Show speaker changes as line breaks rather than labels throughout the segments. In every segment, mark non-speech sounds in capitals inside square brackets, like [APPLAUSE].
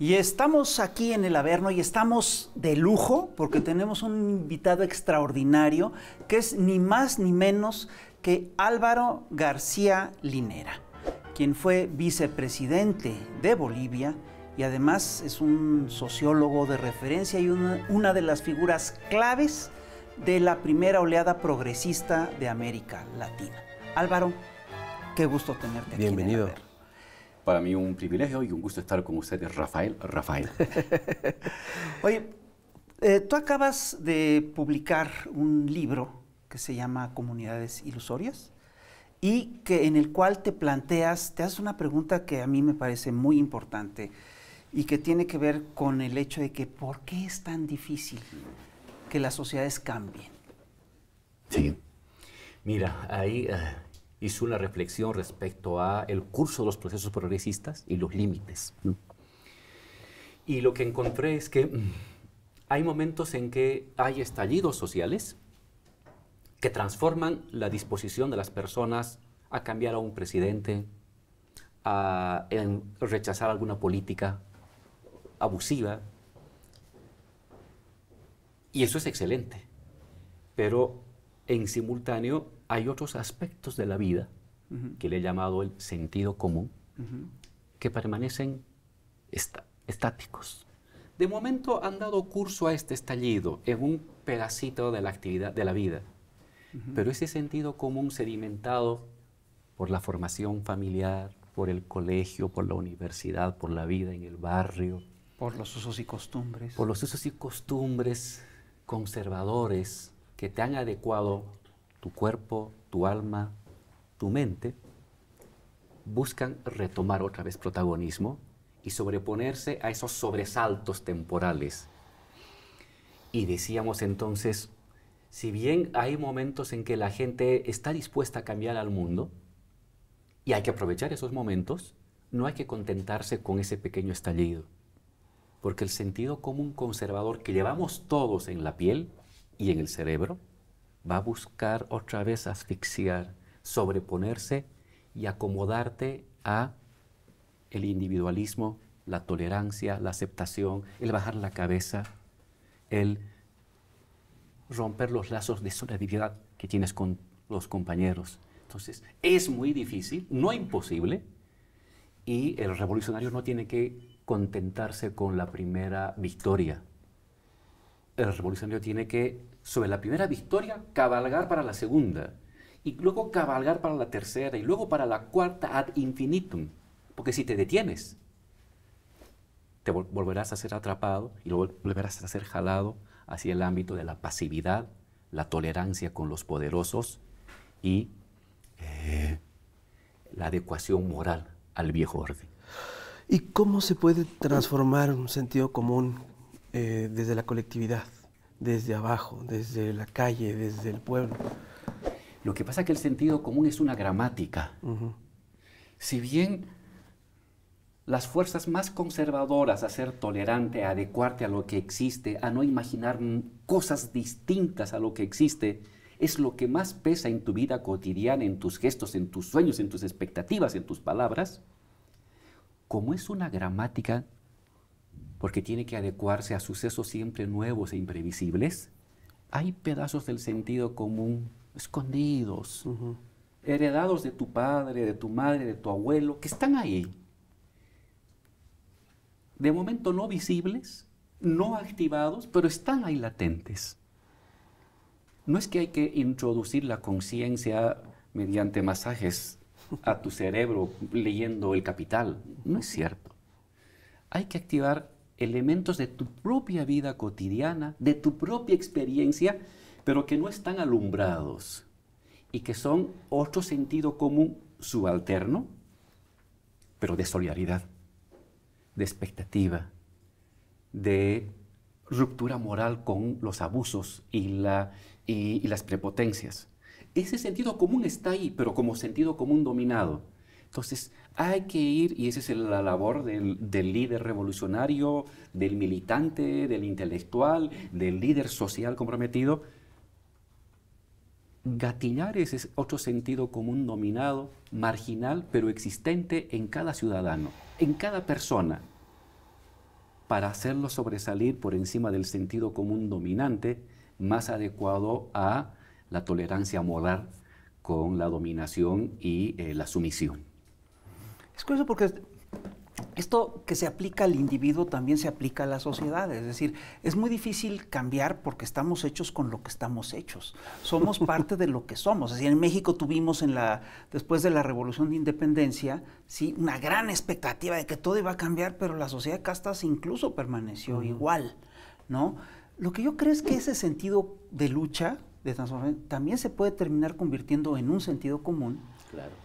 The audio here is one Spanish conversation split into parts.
Y estamos aquí en el Averno y estamos de lujo porque tenemos un invitado extraordinario que es ni más ni menos que Álvaro García Linera, quien fue vicepresidente de Bolivia y además es un sociólogo de referencia y una, de las figuras claves de la primera oleada progresista de América Latina. Álvaro,
qué gusto tenerte aquí. Bienvenido para mí un privilegio y un gusto estar con ustedes, Rafael. Rafael. [LAUGHS] Oye, eh, tú acabas de
publicar un libro que se llama Comunidades Ilusorias y que en el cual te planteas, te haces una pregunta que a mí me parece muy importante y que tiene que ver con el hecho de que por qué es tan difícil que las sociedades cambien.
Sí. Mira, ahí eh, hizo una reflexión respecto a el curso de los procesos progresistas y los límites. Y lo que encontré es que mm, hay momentos en que hay estallidos sociales que transforman la disposición de las personas a cambiar a un presidente, a rechazar alguna política abusiva. Y eso es excelente. Pero en simultáneo hay otros aspectos de la vida que le he llamado el sentido común que permanecen estáticos. De momento han dado curso a este estallido en un pedacito de la actividad de la vida, pero ese sentido común sedimentado por la formación familiar, por el colegio, por la universidad, por la vida en el barrio,
por los usos y costumbres, por los
usos y costumbres conservadores que te han adecuado tu cuerpo, tu alma, tu mente, buscan retomar otra vez protagonismo y sobreponerse a esos sobresaltos temporales. Y decíamos entonces, si bien hay momentos en que la gente está dispuesta a cambiar al mundo, y hay que aprovechar esos momentos, no hay que contentarse con ese pequeño estallido, porque el sentido común conservador que llevamos todos en la piel y en el cerebro, va a buscar otra vez asfixiar, sobreponerse y acomodarte a el individualismo, la tolerancia, la aceptación, el bajar la cabeza, el romper los lazos de solidaridad que tienes con los compañeros. Entonces, es muy difícil, no imposible, y el revolucionario no tiene que contentarse con la primera victoria. El revolucionario tiene que sobre la primera victoria, cabalgar para la segunda, y luego cabalgar para la tercera, y luego para la cuarta ad infinitum. Porque si te detienes, te volverás a ser atrapado y luego volverás a ser jalado hacia el ámbito de la pasividad, la tolerancia con los poderosos y eh, la adecuación moral al viejo orden. ¿Y cómo se puede
transformar un sentido común eh, desde la colectividad? desde abajo,
desde la calle, desde el pueblo. Lo que pasa es que el sentido común es una gramática. Si bien las fuerzas más conservadoras a ser tolerante, a adecuarte a lo que existe, a no imaginar cosas distintas a lo que existe, es lo que más pesa en tu vida cotidiana, en tus gestos, en tus sueños, en tus expectativas, en tus palabras. Como es una gramática, porque tiene que adecuarse a sucesos siempre nuevos e imprevisibles, hay pedazos del sentido común escondidos, heredados de tu padre, de tu madre, de tu abuelo, que están ahí. De momento no visibles, no activados, pero están ahí latentes. No es que hay que introducir la conciencia mediante masajes a tu cerebro leyendo el capital, no es cierto. Hay que activar elementos de tu propia vida cotidiana, de tu propia experiencia, pero que no están alumbrados y que son otro sentido común subalterno, pero de solidaridad, de expectativa, de ruptura moral con los abusos y, las prepotencias. Ese sentido común está ahí, pero como sentido común dominado. Entonces, hay que ir, y esa es la labor del, líder revolucionario, del militante, del intelectual, del líder social comprometido, gatillar ese otro sentido común dominado, marginal, pero existente en cada ciudadano, en cada persona, para hacerlo sobresalir por encima del sentido común dominante, más adecuado a la tolerancia moral con la dominación y eh, la sumisión. Es curioso porque esto que se aplica al
individuo también se aplica a la sociedad, es decir, es muy difícil cambiar porque estamos hechos con lo que estamos hechos. Somos [LAUGHS] parte de lo que somos. Así en México tuvimos en la después de la Revolución de Independencia, sí, una gran expectativa de que todo iba a cambiar, pero la sociedad de castas incluso permaneció igual, ¿no? Lo que yo creo es que ese sentido de lucha, de transformación, también se puede terminar convirtiendo en un sentido común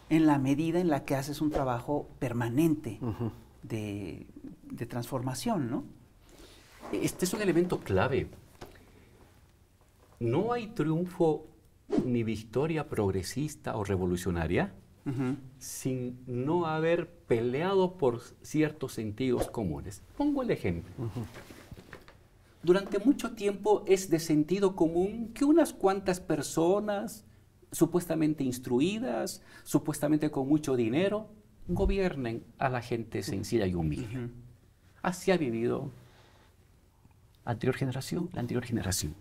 en la medida en la que haces un trabajo permanente de,
transformación, ¿no? Este es un elemento clave. No hay triunfo ni victoria progresista o revolucionaria sin no haber peleado por ciertos sentidos comunes. Pongo el ejemplo. Durante mucho tiempo es de sentido común que unas cuantas personas supuestamente instruidas, supuestamente con mucho dinero, gobiernen a la gente sencilla y humilde. Así ha vivido la anterior generación, la anterior generación.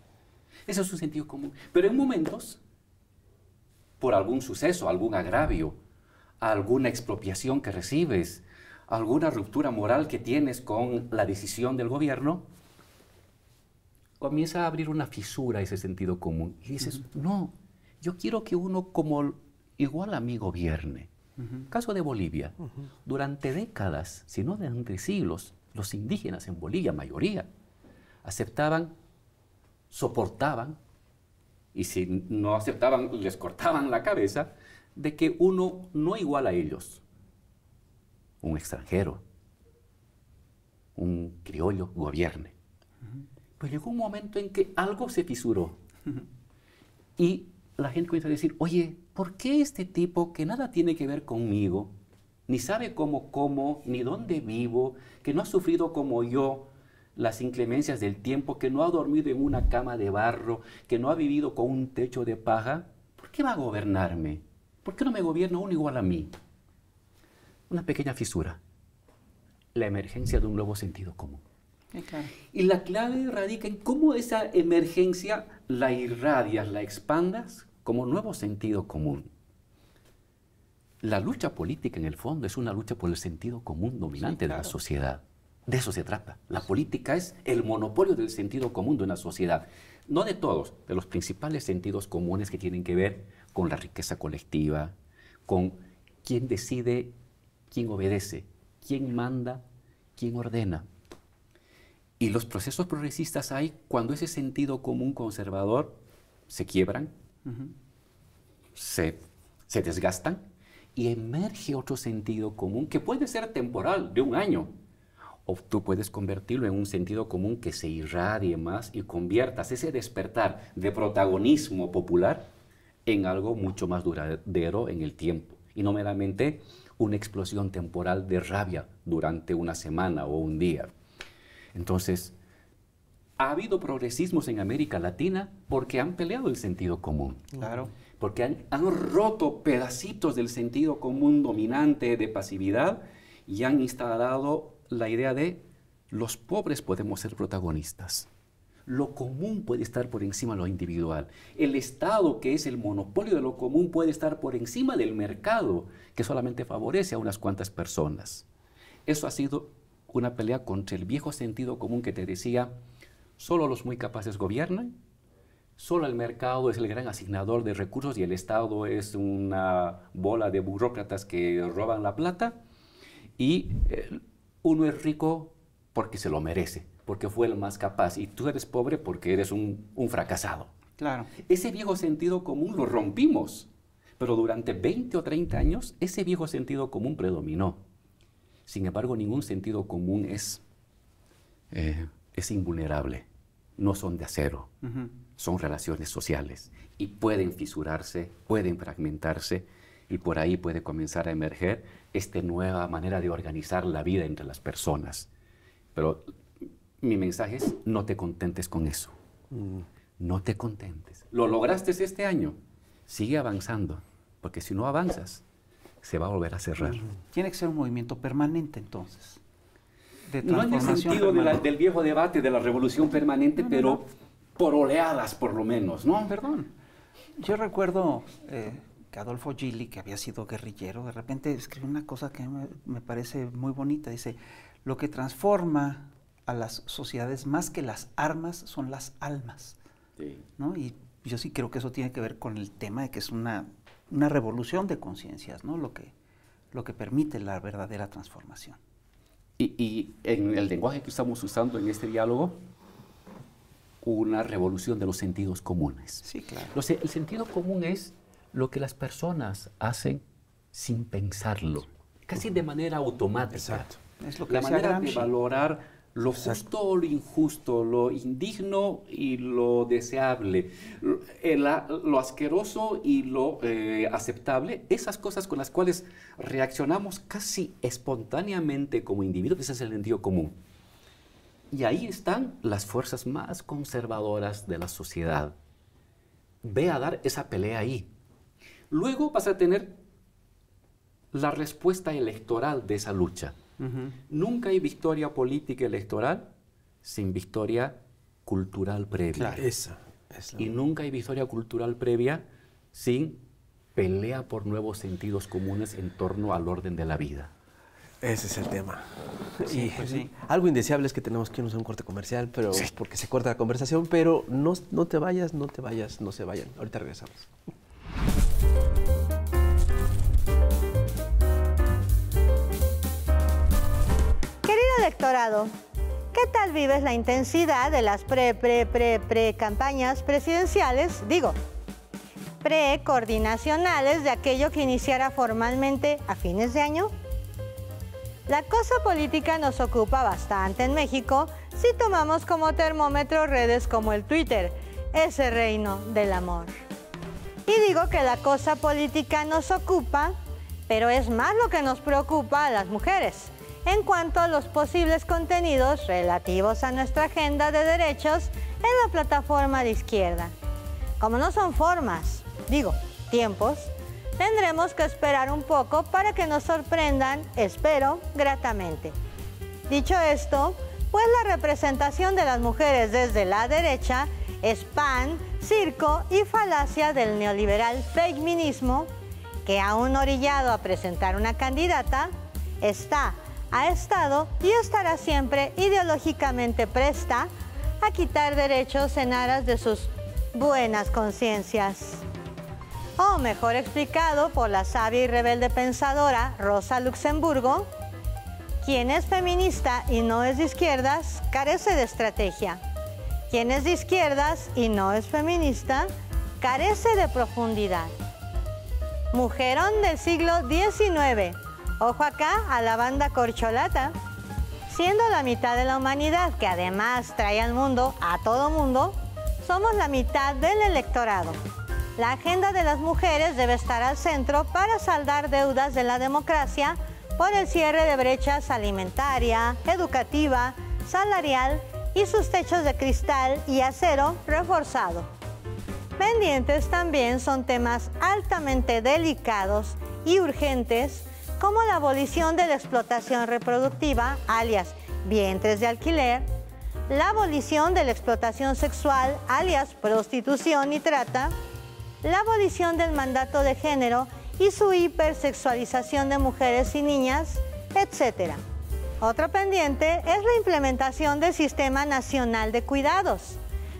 Eso es su sentido común. Pero en momentos, por algún suceso, algún agravio, alguna expropiación que recibes, alguna ruptura moral que tienes con la decisión del gobierno, comienza a abrir una fisura ese sentido común. Y dices, no, yo quiero que uno como igual a mí gobierne. Caso de Bolivia, durante décadas, si no durante siglos, los indígenas en Bolivia, mayoría, aceptaban, soportaban, y si no aceptaban, pues les cortaban la cabeza, de que uno no igual a ellos, un extranjero, un criollo, gobierne. Pero Pues llegó un momento en que algo se fisuró. Y la gente comienza a decir, oye, ¿por qué este tipo que nada tiene que ver conmigo, ni sabe cómo cómo, ni dónde vivo, que no ha sufrido como yo las inclemencias del tiempo, que no ha dormido en una cama de barro, que no ha vivido con un techo de paja, ¿por qué va a gobernarme? ¿Por qué no me gobierna uno igual a mí? Una pequeña fisura, la emergencia de un nuevo sentido común. Y la clave radica en cómo esa emergencia la irradias, la expandas como nuevo sentido común. La lucha política en el fondo es una lucha por el sentido común dominante de la sociedad. De eso se trata. La política es el monopolio del sentido común de una sociedad. No de todos, de los principales sentidos comunes que tienen que ver con la riqueza colectiva, con quién decide, quién obedece, quién manda, quién ordena. Y los procesos progresistas hay cuando ese sentido común conservador se quiebran, se, se, desgastan y emerge otro sentido común que puede ser temporal, de un año. O tú puedes convertirlo en un sentido común que se irradie más y conviertas ese despertar de protagonismo popular en algo mucho más duradero en el tiempo. Y no meramente una explosión temporal de rabia durante una semana o un día. Entonces, ha habido progresismos en América Latina porque han peleado el sentido común. Claro. Porque han, han roto pedacitos del sentido común dominante de pasividad y han instalado la idea de los pobres podemos ser protagonistas. Lo común puede estar por encima de lo individual. El Estado, que es el monopolio de lo común, puede estar por encima del mercado, que solamente favorece a unas cuantas personas. Eso ha sido una pelea contra el viejo sentido común que te decía, solo los muy capaces gobiernan, solo el mercado es el gran asignador de recursos y el Estado es una bola de burócratas que roban la plata, y eh, uno es rico porque se lo merece, porque fue el más capaz, y tú eres pobre porque eres un, un fracasado. Claro. Ese viejo sentido común lo rompimos, pero durante 20 o 30 años ese viejo sentido común predominó. Sin embargo, ningún sentido común es, eh. es invulnerable. No son de acero, son relaciones sociales y pueden fisurarse, pueden fragmentarse y por ahí puede comenzar a emerger esta nueva manera de organizar la vida entre las personas. Pero mi mensaje es, no te contentes con eso. Mm. No te contentes. Lo lograste este año. Sigue avanzando, porque si no avanzas, se va a volver a cerrar.
Tiene que ser un movimiento permanente
entonces. no en el sentido del viejo debate de la revolución permanente, pero por oleadas por lo menos,
¿no? Perdón. Yo recuerdo eh, que Adolfo Gili, que había sido guerrillero, de repente escribió una cosa que me, parece muy bonita. Dice, lo que transforma a las sociedades más que las armas son las almas. Y yo sí creo que eso tiene que ver con el tema de que es una una revolución de conciencias, ¿no? Lo
que, lo que permite la verdadera transformación. Y, en el lenguaje que estamos usando en este diálogo, una revolución de los sentidos comunes. Sí, claro. el sentido común es lo que las personas hacen sin pensarlo, casi de manera automática. Exacto. Es lo que la manera de valorar lo justo o lo injusto, lo indigno y lo deseable, lo, asqueroso y lo eh, aceptable, esas cosas con las cuales reaccionamos casi espontáneamente como individuos, ese es el sentido común. Y ahí están las fuerzas más conservadoras de la sociedad. Ve a dar esa pelea ahí. Luego vas a tener la respuesta electoral de esa lucha Nunca hay victoria política electoral sin victoria cultural previa. Claro, esa, Y nunca hay victoria cultural previa sin pelea por nuevos sentidos comunes en torno al orden de la vida. Ese es el tema. Pues algo indeseable
es que tenemos que irnos a un corte comercial, pero porque se corta la conversación, pero no, no te vayas, no te vayas, no se vayan. Ahorita regresamos.
¿Qué tal vives la intensidad de las pre, pre, pre, pre campañas presidenciales? Digo, pre-coordinacionales de aquello que iniciará formalmente a fines de año? La cosa política nos ocupa bastante en México si tomamos como termómetro redes como el Twitter, ese reino del amor. Y digo que la cosa política nos ocupa, pero es más lo que nos preocupa a las mujeres en cuanto a los posibles contenidos relativos a nuestra agenda de derechos en la plataforma de izquierda. Como no son formas, digo, tiempos, tendremos que esperar un poco para que nos sorprendan, espero, gratamente. Dicho esto, pues la representación de las mujeres desde la derecha es pan, circo y falacia del neoliberal feminismo que aún orillado a presentar una candidata, está ha estado y estará siempre ideológicamente presta a quitar derechos en aras de sus buenas conciencias. O mejor explicado por la sabia y rebelde pensadora Rosa Luxemburgo, quien es feminista y no es de izquierdas carece de estrategia. Quien es de izquierdas y no es feminista carece de profundidad. Mujerón del siglo XIX, Ojo acá a la banda corcholata. Siendo la mitad de la humanidad, que además trae al mundo, a todo mundo, somos la mitad del electorado. La agenda de las mujeres debe estar al centro para saldar deudas de la democracia por el cierre de brechas alimentaria, educativa, salarial y sus techos de cristal y acero reforzado. Pendientes también son temas altamente delicados y urgentes como la abolición de la explotación reproductiva, alias vientres de alquiler, la abolición de la explotación sexual, alias prostitución y trata, la abolición del mandato de género y su hipersexualización de mujeres y niñas, etc. Otro pendiente es la implementación del Sistema Nacional de Cuidados.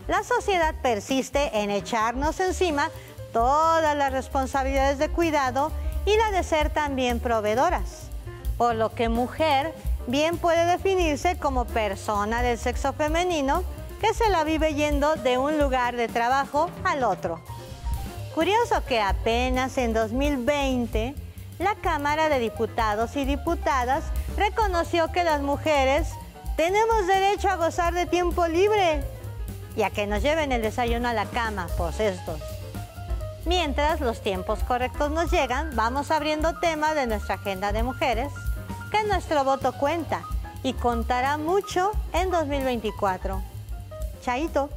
La sociedad persiste en echarnos encima todas las responsabilidades de cuidado y la de ser también proveedoras, por lo que mujer bien puede definirse como persona del sexo femenino que se la vive yendo de un lugar de trabajo al otro. Curioso que apenas en 2020 la Cámara de Diputados y Diputadas reconoció que las mujeres tenemos derecho a gozar de tiempo libre y a que nos lleven el desayuno a la cama, pues estos. Mientras los tiempos correctos nos llegan, vamos abriendo temas de nuestra agenda de mujeres, que nuestro voto cuenta y contará mucho en 2024. Chaito.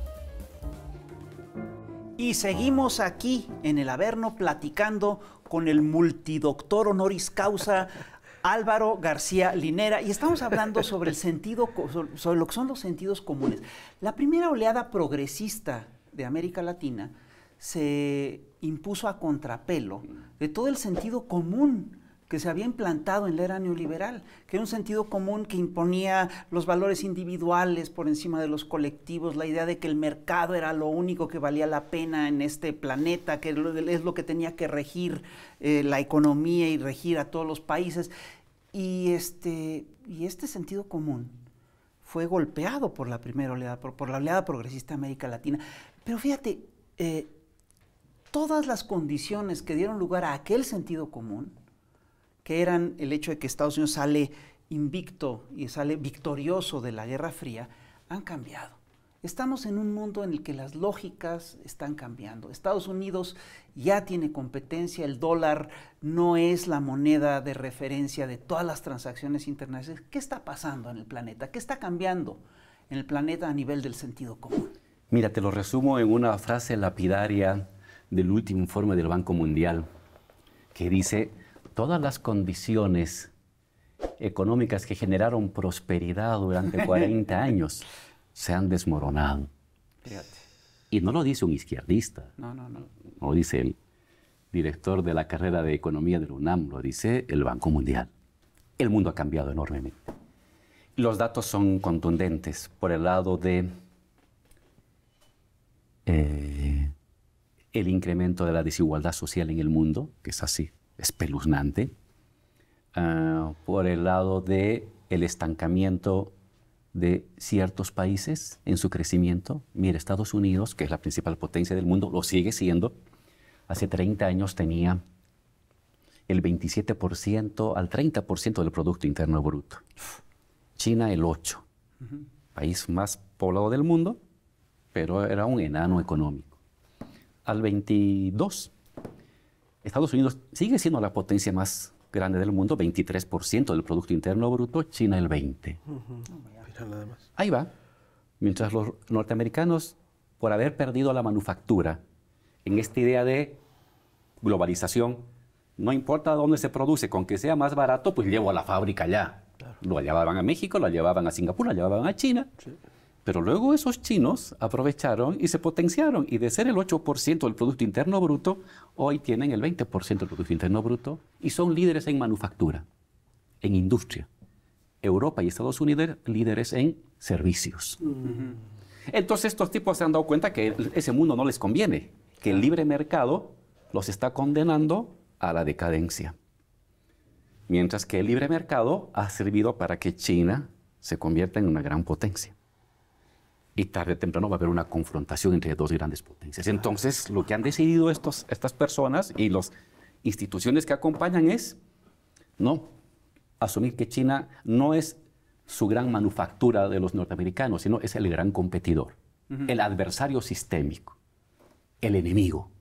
Y seguimos aquí en el Averno platicando con el multidoctor honoris causa Álvaro García Linera y estamos hablando sobre el sentido sobre lo que son los sentidos comunes. La primera oleada progresista de América Latina se impuso a contrapelo de todo el sentido común que se había implantado en la era neoliberal, que era un sentido común que imponía los valores individuales por encima de los colectivos, la idea de que el mercado era lo único que valía la pena en este planeta, que es lo que tenía que regir eh, la economía y regir a todos los países. Y este, y este sentido común fue golpeado por la primera oleada, por, la oleada progresista de América Latina. Pero fíjate, eh, todas las condiciones que dieron lugar a aquel sentido común, que eran el hecho de que Estados Unidos sale invicto y sale victorioso de la Guerra Fría, han cambiado. Estamos en un mundo en el que las lógicas están cambiando. Estados Unidos ya tiene competencia, el dólar no es la moneda de referencia de todas las transacciones internacionales. ¿Qué está pasando en el planeta? ¿Qué está cambiando en el planeta a nivel del sentido común?
Mira, te lo resumo en una frase lapidaria del último informe del Banco Mundial, que dice todas las condiciones económicas que generaron prosperidad durante 40 [LAUGHS] años se han desmoronado. Y no lo dice un izquierdista. No, no, no. lo dice el director de la carrera de economía del UNAM, lo dice el Banco Mundial. El mundo ha cambiado enormemente. Los datos son contundentes por el lado de eh, el incremento de la desigualdad social en el mundo, que es así, espeluznante, ah, por el lado de el estancamiento de ciertos países en su crecimiento. mire, Estados Unidos, que es la principal potencia del mundo, lo sigue siendo. Hace 30 años tenía el 27% al 30% del Producto Interno Bruto. China el 8%, país más poblado del mundo, pero era un enano económico al 22. Estados Unidos sigue siendo la potencia más grande del mundo, 23% del Producto Interno Bruto, China el 20%. Ahí va. Mientras los norteamericanos, por haber perdido la manufactura, en esta idea de globalización, no importa dónde se produce, con que sea más barato, pues llevo a la fábrica allá. Lo llevaban a México, lo llevaban a Singapur, lo llevaban a China. Sí. Pero luego esos chinos aprovecharon y se potenciaron y de ser el 8% del Producto Interno Bruto, hoy tienen el 20% del Producto Interno Bruto y son líderes en manufactura, en industria. Europa y Estados Unidos líderes en servicios. Entonces estos tipos se han dado cuenta que ese mundo no les conviene, que el libre mercado los está condenando a la decadencia. Mientras que el libre mercado ha servido para que China se convierta en una gran potencia y tarde o temprano va a haber una confrontación entre dos grandes potencias. Entonces, lo que han decidido estos, estas personas y las instituciones que acompañan es no asumir que China no es su gran manufactura de los norteamericanos, sino es el gran competidor, el adversario sistémico, el enemigo.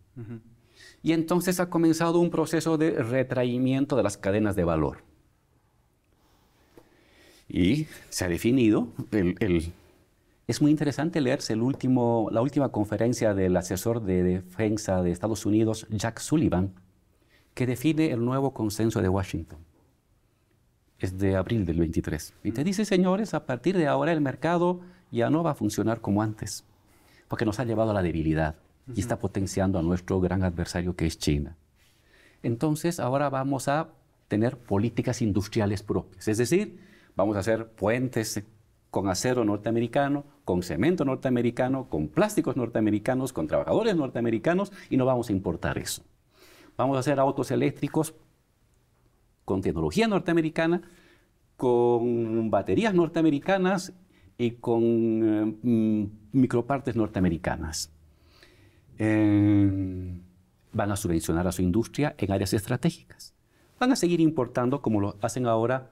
Y entonces ha comenzado un proceso de retraimiento de las cadenas de valor. Y se ha definido el es muy interesante leerse la última conferencia del asesor de defensa de Estados Unidos, Jack Sullivan, que define el nuevo consenso de Washington. Es de abril del 23. Y te dice, señores, a partir de ahora el mercado ya no va a funcionar como antes, porque nos ha llevado a la debilidad y está potenciando a nuestro gran adversario que es China. Entonces ahora vamos a tener políticas industriales propias, es decir, vamos a hacer puentes con acero norteamericano, con cemento norteamericano, con plásticos norteamericanos, con trabajadores norteamericanos y no vamos a importar eso. Vamos a hacer autos eléctricos con tecnología norteamericana, con baterías norteamericanas y con eh, micropartes norteamericanas. Eh, van a subvencionar a su industria en áreas estratégicas. Van a seguir importando, como lo hacen ahora,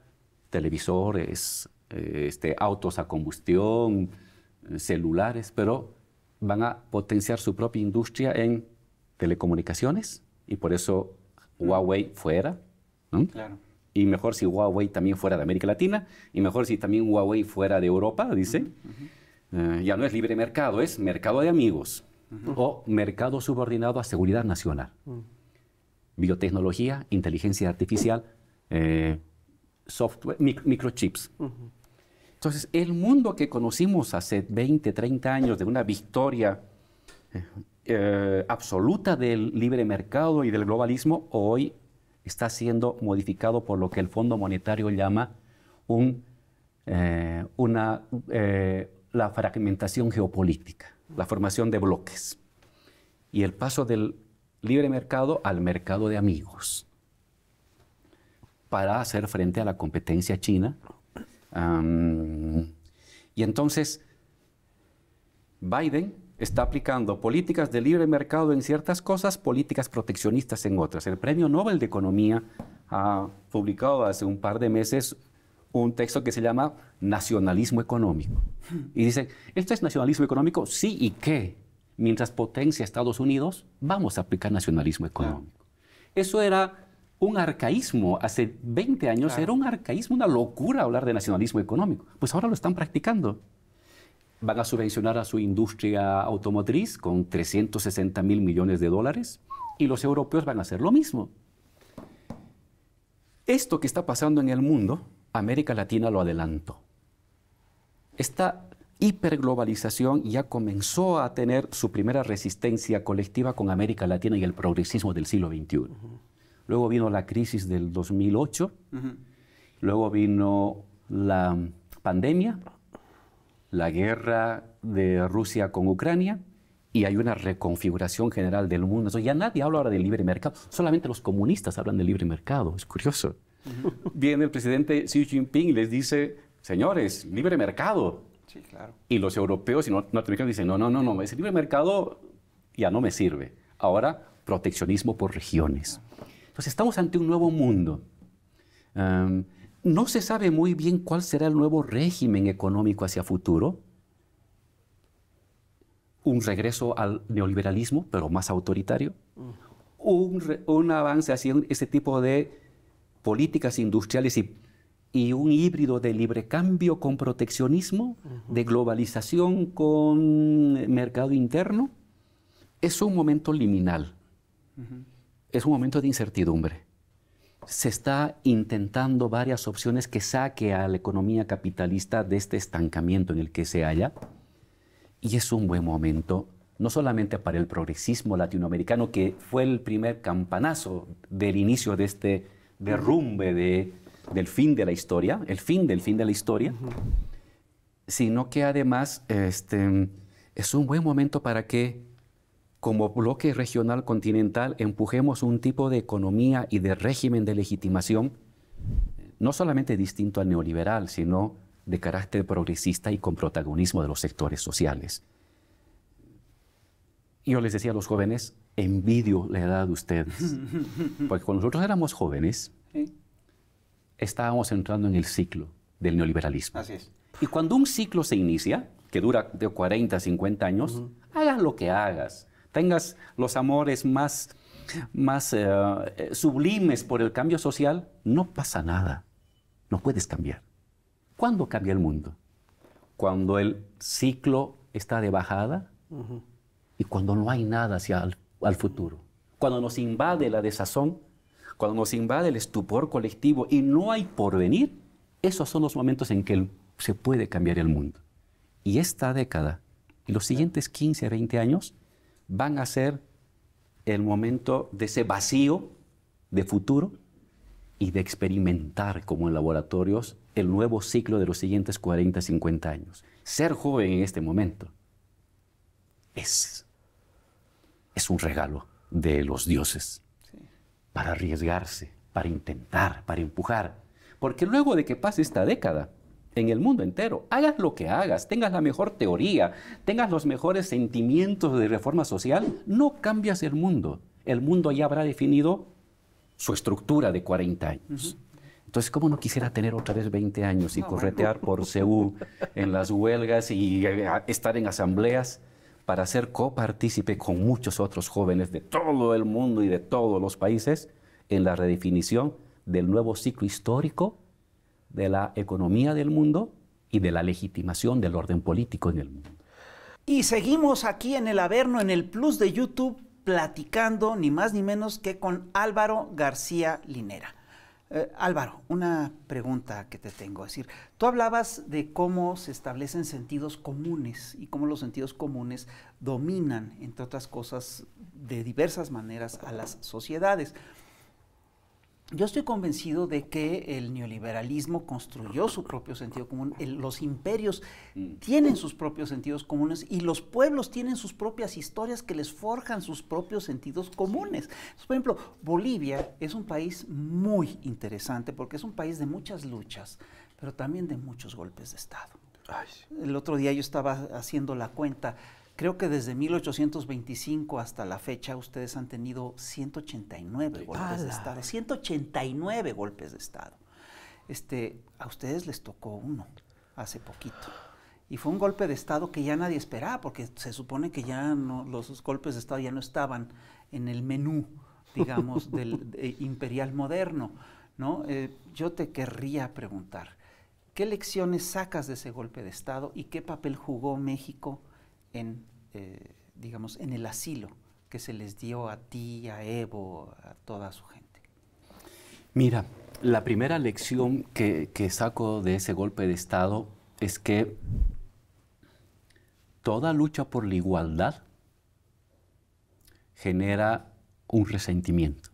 televisores, eh, este, autos a combustión, celulares, pero van a potenciar su propia industria en telecomunicaciones y por eso Huawei fuera. Y mejor si Huawei también fuera de América Latina y mejor si también Huawei fuera de Europa, dice. Eh, ya no es libre mercado, es mercado de amigos o mercado subordinado a seguridad nacional. Biotecnología, inteligencia artificial, eh, software, microchips. Entonces, el mundo que conocimos hace 20, 30 años de una victoria eh, eh, absoluta del libre mercado y del globalismo, hoy está siendo modificado por lo que el Fondo Monetario llama eh, una, la fragmentación geopolítica, la formación de bloques y el paso del libre mercado al mercado de amigos para hacer frente a la competencia china y entonces, Biden está aplicando políticas de libre mercado en ciertas cosas, políticas proteccionistas en otras. El Premio Nobel de Economía ha publicado hace un par de meses un texto que se llama Nacionalismo Económico. Y dice, ¿esto es nacionalismo económico? Sí, ¿y qué? Mientras potencia Estados Unidos, vamos a aplicar nacionalismo económico. Eso era un arcaísmo. Hace 20 años era un arcaísmo, una locura hablar de nacionalismo económico. Pues ahora lo están practicando. Van a subvencionar a su industria automotriz con 360 mil millones de dólares y los europeos van a hacer lo mismo. Esto que está pasando en el mundo, América Latina lo adelantó. Esta hiperglobalización ya comenzó a tener su primera resistencia colectiva con América Latina y el progresismo del siglo XXI. Luego vino la crisis del 2008, luego vino la pandemia, la guerra de Rusia con Ucrania y hay una reconfiguración general del mundo. ya nadie habla ahora de libre mercado, solamente los comunistas hablan de libre mercado, es curioso. Viene el presidente Xi Jinping y les dice, señores, libre mercado. Sí, claro. Y los europeos y norteamericanos dicen, no, no, no, no, ese libre mercado ya no me sirve. Ahora, proteccionismo por regiones. Entonces pues estamos ante un nuevo mundo. no se sabe muy bien cuál será el nuevo régimen económico hacia futuro. Un regreso al neoliberalismo, pero más autoritario. Un, avance hacia ese tipo de políticas industriales y, un híbrido de libre cambio con proteccionismo, de globalización con mercado interno. Es un momento liminal es un momento de incertidumbre. Se está intentando varias opciones que saque a la economía capitalista de este estancamiento en el que se halla. Y es un buen momento, no solamente para el progresismo latinoamericano, que fue el primer campanazo del inicio de este derrumbe de, del fin de la historia, el fin del fin de la historia, sino que además este, es un buen momento para que como bloque regional continental empujemos un tipo de economía y de régimen de legitimación no solamente distinto al neoliberal, sino de carácter progresista y con protagonismo de los sectores sociales. Yo les decía a los jóvenes, envidio la edad de ustedes, [LAUGHS] porque cuando nosotros éramos jóvenes, estábamos entrando en el ciclo del neoliberalismo. Y cuando un ciclo se inicia, que dura de 40 a 50 años, hagas lo que hagas, tengas los amores más, más eh, sublimes por el cambio social, no pasa nada. No puedes cambiar. ¿Cuándo cambia el mundo? Cuando el ciclo está de bajada y cuando no hay nada hacia el, al futuro. Cuando nos invade la desazón, cuando nos invade el estupor colectivo y no hay porvenir, esos son los momentos en que se puede cambiar el mundo. Y esta década y los siguientes 15, 20 años van a ser el momento de ese vacío de futuro y de experimentar como en laboratorios el nuevo ciclo de los siguientes 40, 50 años. Ser joven en este momento es, es un regalo de los dioses para arriesgarse, para intentar, para empujar. Porque luego de que pase esta década, en el mundo entero. Hagas lo que hagas, tengas la mejor teoría, tengas los mejores sentimientos de reforma social, no cambias el mundo. El mundo ya habrá definido su estructura de 40 años. Entonces, ¿cómo no quisiera tener otra vez 20 años y corretear por Seúl en las huelgas y eh, estar en asambleas para ser copartícipe con muchos otros jóvenes de todo el mundo y de todos los países en la redefinición del nuevo ciclo histórico de la economía del mundo y de la legitimación del orden político en el mundo.
Y seguimos aquí en el Averno, en el Plus de YouTube, platicando ni más ni menos que con Álvaro García Linera. Eh, Álvaro, una pregunta que te tengo. Es decir, tú hablabas de cómo se establecen sentidos comunes y cómo los sentidos comunes dominan, entre otras cosas, de diversas maneras a las sociedades. Yo estoy convencido de que el neoliberalismo construyó su propio sentido común, los imperios mm. tienen sus propios sentidos comunes y los pueblos tienen sus propias historias que les forjan sus propios sentidos comunes. Por ejemplo, Bolivia es un país muy interesante porque es un país de muchas luchas, pero también de muchos golpes de Estado. El otro día yo estaba haciendo la cuenta Creo que desde 1825 hasta la fecha ustedes han tenido 189 golpes de Estado. 189 golpes de Estado. Este, a ustedes les tocó uno hace poquito. Y fue un golpe de Estado que ya nadie esperaba, porque se supone que ya los golpes de Estado ya no estaban en el menú, digamos, del [LAUGHS] imperial moderno. ¿no? Eh, yo te querría preguntar, ¿qué lecciones sacas de ese golpe de Estado y qué papel jugó México? en, eh, digamos, en el asilo que se les dio a ti, a Evo, a toda su gente?
Mira, la primera lección que, que saco de ese golpe de Estado es que toda lucha por la igualdad genera un resentimiento.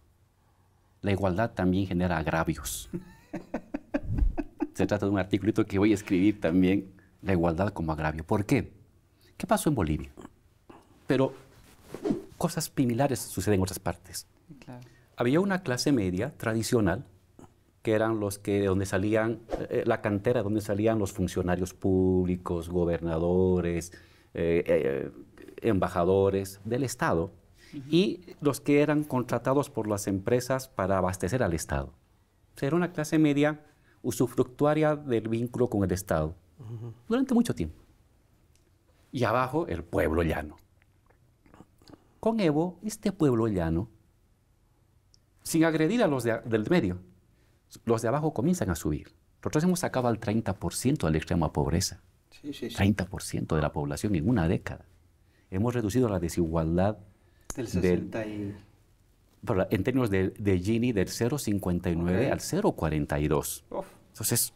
La igualdad también genera agravios. [LAUGHS] Se trata de un articulito que voy a escribir también, la igualdad como agravio. ¿Por qué? ¿Qué pasó en Bolivia? Pero cosas similares suceden en otras partes. Había una clase media tradicional que eran los que donde salían eh, la cantera donde salían los funcionarios públicos, gobernadores, eh, eh, embajadores del Estado y los que eran contratados por las empresas para abastecer al Estado. O era una clase media usufructuaria del vínculo con el Estado durante mucho tiempo y abajo el pueblo llano. Con Evo, este pueblo llano, sin agredir a los del medio, los de abajo comienzan a subir. Nosotros hemos sacado al 30% de la extrema pobreza. 30% de la población en una década. Hemos reducido la desigualdad del 60 en términos de, Gini del 0,59 al 0,42. Entonces,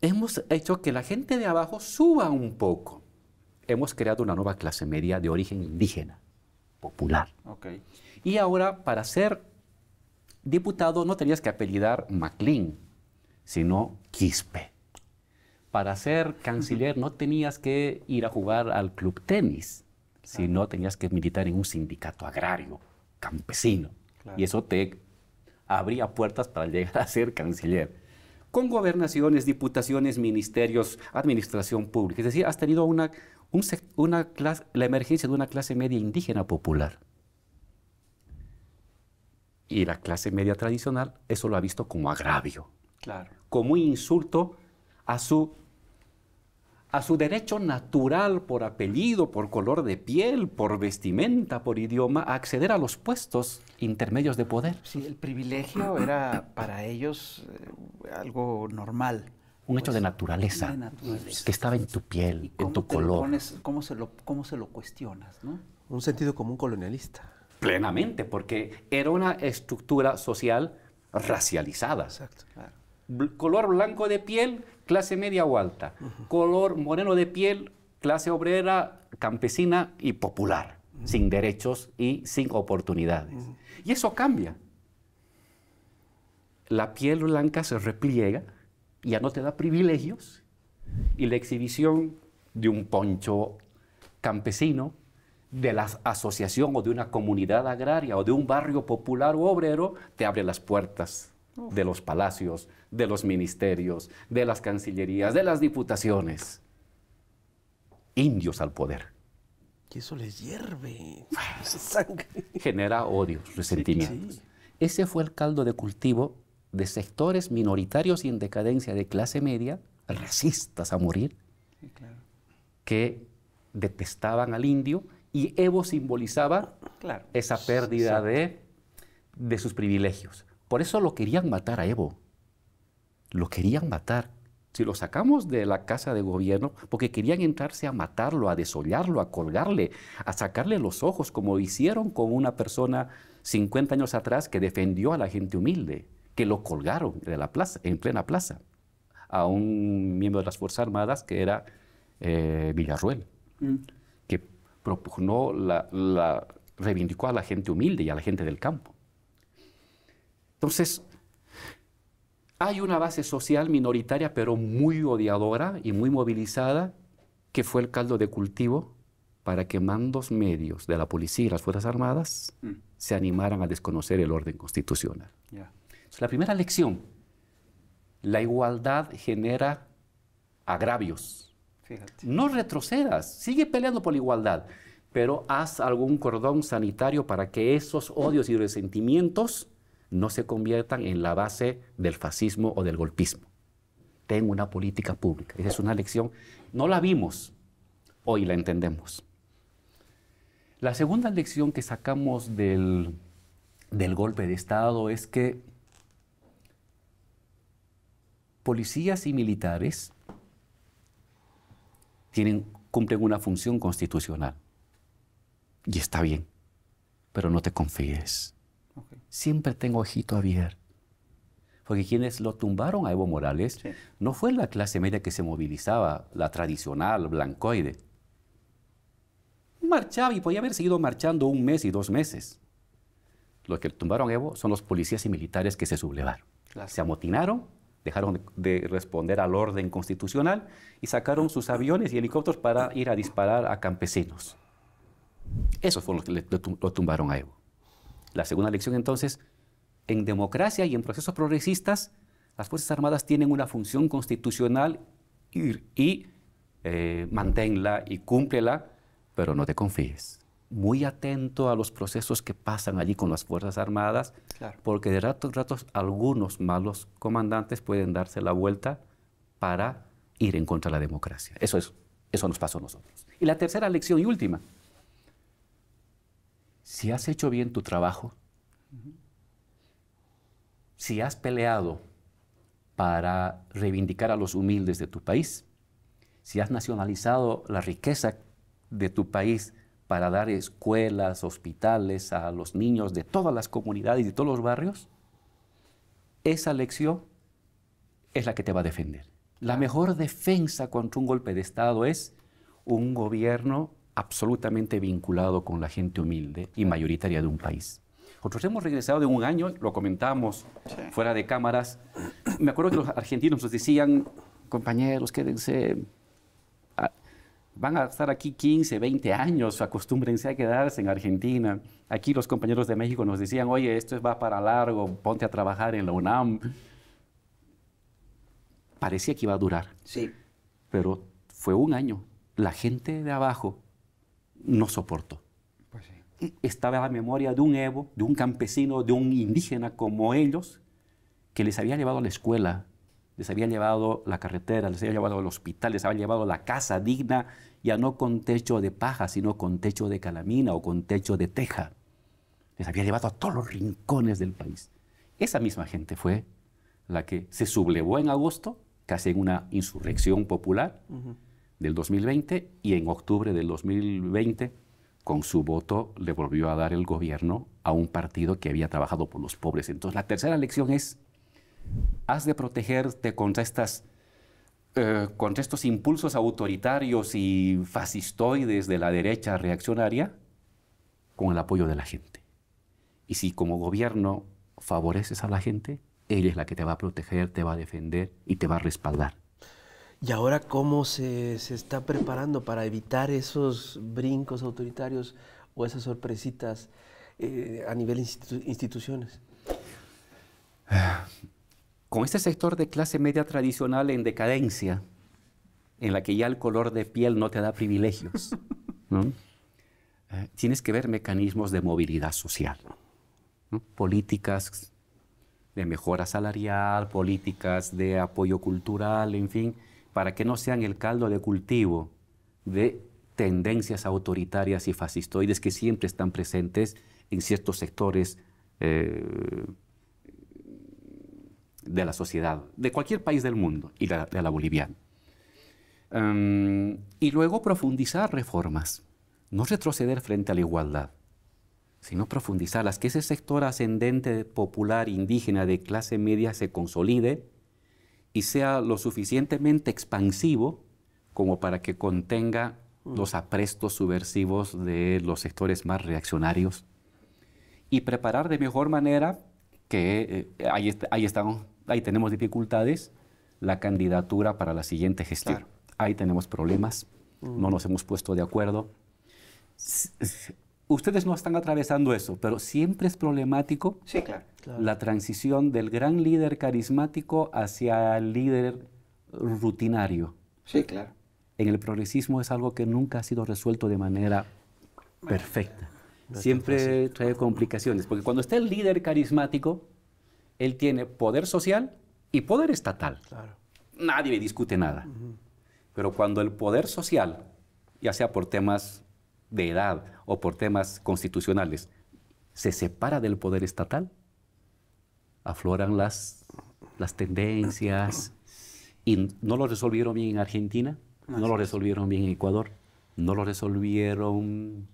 hemos hecho que la gente de abajo suba un poco hemos creado una nueva clase media de origen indígena, popular. Okay. Y ahora, para ser diputado, no tenías que apellidar Maclean, sino Quispe. Para ser canciller, no tenías que ir a jugar al club tenis, sino tenías que militar en un sindicato agrario, campesino. Y eso te abría puertas para llegar a ser canciller con gobernaciones, diputaciones, ministerios, administración pública. Es decir, has tenido una una la emergencia de una clase media indígena popular. Y la clase media tradicional eso lo ha visto como agravio, claro. como un insulto a su, a su derecho natural por apellido, por color de piel, por vestimenta, por idioma, a acceder a los puestos intermedios de poder. Sí,
el privilegio era para ellos eh, algo normal un hecho de
naturaleza, que estaba en tu piel, en tu color.
cómo, se lo, se lo cuestionas? ¿no? Un sentido común colonialista.
Plenamente, porque era una estructura social racializada. Exacto. Color blanco de piel, clase media o alta. Color moreno de piel, clase obrera, campesina y popular, sin derechos y sin oportunidades. Y eso cambia. La piel blanca se repliega ya no te da privilegios, y la exhibición de un poncho campesino, de la asociación o de una comunidad agraria o de un barrio popular o obrero, te abre las puertas de los palacios, de los ministerios, de las cancillerías, de las diputaciones. Indios al poder. Y eso les hierve. [LAUGHS] Genera odio, resentimientos. Ese fue el caldo de cultivo de sectores minoritarios y en decadencia de clase media, racistas a morir, que detestaban al indio y Evo simbolizaba esa pérdida de, de sus privilegios. Por eso lo querían matar a Evo. Lo querían matar. Si lo sacamos de la casa de gobierno, porque querían entrarse a matarlo, a desollarlo, a colgarle, a sacarle los ojos, como hicieron con una persona 50 años atrás que defendió a la gente humilde que lo colgaron de la plaza, en plena plaza, a un miembro de las Fuerzas Armadas que era eh, Villarruel, mm. que propugnó, la, reivindicó a la gente humilde y a la gente del campo. Entonces, hay una base social minoritaria, pero muy odiadora y muy movilizada, que fue el caldo de cultivo para que mandos medios de la policía y las Fuerzas Armadas mm. se animaran a desconocer el orden constitucional. ya la primera lección, la igualdad genera agravios. No retrocedas, sigue peleando por la igualdad, pero haz algún cordón sanitario para que esos odios y resentimientos no se conviertan en la base del fascismo o del golpismo. Ten una política pública. Esa es una lección. No la vimos, hoy la entendemos. La segunda lección que sacamos del, del golpe de Estado es que policías y militares cumplen una función constitucional. Y está bien, pero no te confíes. Siempre tengo ojito abierto. Porque quienes lo tumbaron a Evo Morales no fue la clase media que se movilizaba, la tradicional, blancoide. Marchaba y podía haber seguido marchando un mes y dos meses. Lo que tumbaron a Evo son los policías y militares que se sublevaron. Se amotinaron dejaron de responder al orden constitucional y sacaron sus aviones y helicópteros para ir a disparar a campesinos. Eso fue lo que lo tumbaron a Evo. La segunda lección entonces, en democracia y en procesos progresistas, las Fuerzas Armadas tienen una función constitucional y, y eh, manténla y cúmplela, pero no te confíes muy atento a los procesos que pasan allí con las Fuerzas Armadas, porque de ratos rato algunos malos comandantes pueden darse la vuelta para ir en contra de la democracia. Eso, nos pasó a nosotros. Y la tercera lección y última, si has hecho bien tu trabajo, si has peleado para reivindicar a los humildes de tu país, si has nacionalizado la riqueza de tu país, para dar escuelas, hospitales a los niños de todas las comunidades y de todos los barrios, esa lección es la que te va a defender. La mejor defensa contra un golpe de Estado es un gobierno absolutamente vinculado con la gente humilde y mayoritaria de un país. Nosotros hemos regresado de un año, lo comentamos fuera de cámaras. Me acuerdo que los argentinos nos decían, compañeros, quédense van a estar aquí 15, 20 años, acostúmbrense a quedarse en Argentina. Aquí los compañeros de México nos decían, oye, esto va para largo, ponte a trabajar en la UNAM. Parecía que iba a durar. Sí. Pero fue un año. La gente de abajo no soportó. Pues sí. Estaba la memoria de un Evo, de un campesino, de un indígena como ellos, que les había llevado a la escuela, les había llevado la carretera, les había llevado al hospital, les había llevado la casa digna, ya no con techo de paja, sino con techo de calamina o con techo de teja. Les había llevado a todos los rincones del país. Esa misma gente fue la que se sublevó en agosto, casi en una insurrección popular del 2020, y en octubre del 2020, con su voto, le volvió a dar el gobierno a un partido que había trabajado por los pobres. Entonces, la tercera lección es has de protegerte contra, estas, eh, contra estos impulsos autoritarios y fascistoides de la derecha reaccionaria con el apoyo de la gente. Y si como gobierno favoreces a la gente, ella es la que te va a proteger, te va a defender y te va a respaldar.
¿Y ahora cómo se, está preparando para evitar esos brincos autoritarios o esas sorpresitas eh, a nivel de instituciones? [SIGHS]
con este sector de clase media tradicional en decadencia, en la que ya el color de piel no te da privilegios,
[LAUGHS]
eh, tienes que ver mecanismos de movilidad social, políticas de mejora salarial, políticas de apoyo cultural, en fin, para que no sean el caldo de cultivo de tendencias autoritarias y fascistoides que siempre están presentes en ciertos sectores eh, de la sociedad, de cualquier país del mundo y de la, boliviana. Em, y luego profundizar reformas, no retroceder frente a la igualdad, sino profundizarlas, que ese sector ascendente popular indígena de clase media se consolide y sea lo suficientemente expansivo como para que contenga mm. los aprestos subversivos de los sectores más reaccionarios y preparar de mejor manera que eh, ahí, ahí estamos ahí tenemos dificultades, la candidatura para la siguiente gestión. Ahí tenemos problemas, mm. no nos hemos puesto de acuerdo. ustedes no están atravesando eso, pero siempre es problemático sí, la transición del gran líder carismático hacia el líder rutinario. Sí, claro. En el progresismo es algo que nunca ha sido resuelto de manera perfecta. Siempre trae complicaciones, porque cuando está el líder carismático, él tiene poder social y poder estatal. Nadie le discute nada. Pero cuando el poder social, ya sea por temas de edad o por temas constitucionales, se separa del poder estatal, afloran las, las tendencias y no lo resolvieron bien en Argentina, no lo resolvieron bien en Ecuador, no lo resolvieron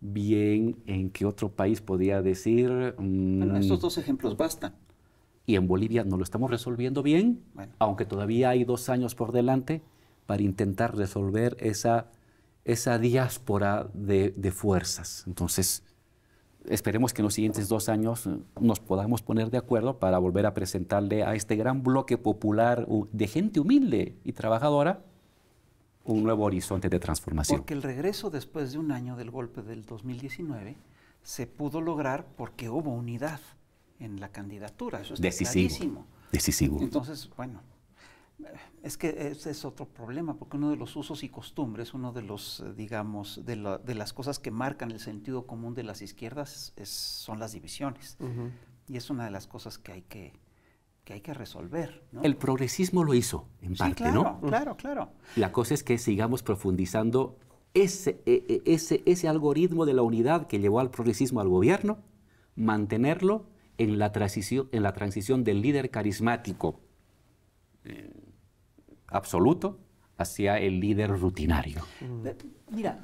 bien en qué otro país podía decir. estos mm, dos ejemplos bastan y en Bolivia no lo estamos resolviendo bien, aunque todavía hay dos años por delante para intentar resolver esa, esa diáspora de, de fuerzas. Entonces, esperemos que en los siguientes dos años eh, nos podamos poner de acuerdo para volver a presentarle a este gran bloque popular de gente humilde y trabajadora un nuevo horizonte de transformación.
Porque el regreso después de un año del golpe del 2019 se pudo lograr porque hubo unidad en la candidatura. Eso Decisivo.
Decisivo. Entonces,
bueno, es que ese es otro problema, porque uno de los usos y costumbres, uno de los, eh, digamos, de, las cosas que marcan el sentido común de las izquierdas son las divisiones. Y es una de las cosas que hay que, que hay que resolver. El
progresismo lo hizo, en parte, ¿no? Claro, claro. La cosa es que sigamos profundizando ese, e, e, ese, ese algoritmo de la unidad que llevó al progresismo al gobierno, mantenerlo en la transición, en la transición del líder carismático eh, absoluto hacia el líder rutinario.
Mm. Eh, mira,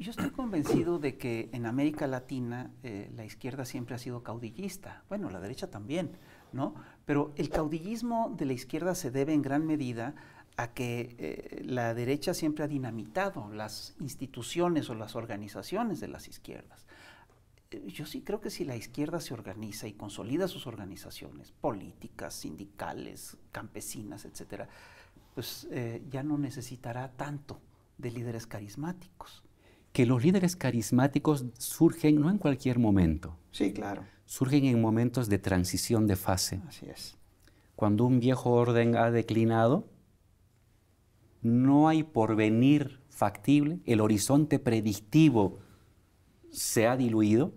yo estoy convencido de que en América Latina eh, la izquierda siempre ha sido caudillista, bueno, la derecha también, ¿no? Pero el caudillismo de la izquierda se debe en gran medida a que la derecha siempre ha dinamitado las instituciones o las organizaciones de las izquierdas yo sí creo que si la izquierda se organiza y consolida sus organizaciones políticas, sindicales, campesinas, etcétera, pues eh, ya no necesitará tanto de líderes carismáticos.
Que los líderes carismáticos surgen no en cualquier momento. Sí, claro. Surgen en momentos de transición de fase. Así es. Cuando un viejo orden ha declinado, no hay porvenir factible, el horizonte predictivo se ha diluido